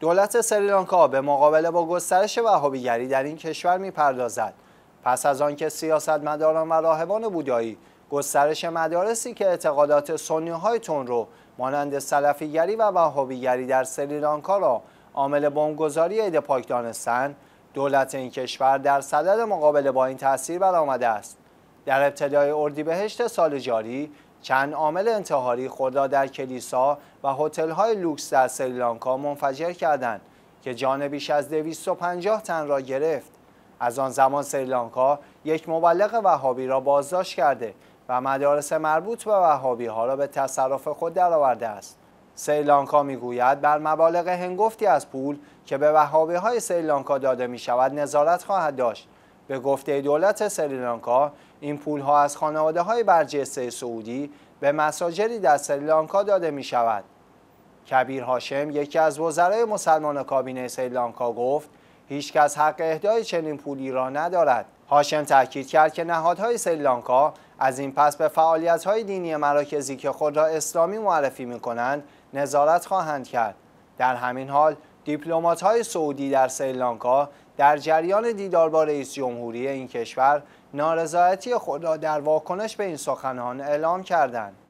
دولت سریلانکا به مقابله با گسترش وهابیگری در این کشور میپردازد پس از آنکه سیاستمداران و راهبان بودایی گسترش مدارسی که اعتقادات سنی های تون رو مانند سلفیگری و وهابیگری در سریلانکا را عامل بمبگذاری عید پاک دانستند دولت این کشور در صدد مقابله با این تاثیر برآمده است در ابتدای اردیبهشت سال جاری چند عامل انتحاری خود را در کلیسا و های لوکس در سریلانکا منفجر کردند که جان بیش از 250 تن را گرفت. از آن زمان سریلانکا یک مبلغ وهابی را بازداشت کرده و مدارس مربوط به وهابی ها را به تصرف خود درآورده است. سریلانکا میگوید بر مبالغ هنگفتی از پول که به وهابی های سریلانکا داده می شود نظارت خواهد داشت به گفته دولت سریلانکا این پول ها از خانواده های برجسته سعودی به مساجری در سریلانکا داده می شود. کبیر هاشم یکی از وزرای مسلمان کابینه سریلانکا گفت هیچکس حق اهدای چنین پولی را ندارد. هاشم تاکید کرد که نهادهای سریلانکا از این پس به فعالیت‌های دینی مراکزی که خود را اسلامی معرفی می‌کنند نظارت خواهند کرد. در همین حال دیپلمات‌های سعودی در سریلانکا در جریان دیدار با رئیس جمهوری این کشور نارضایتی خود را در واکنش به این سخنان اعلام کردند.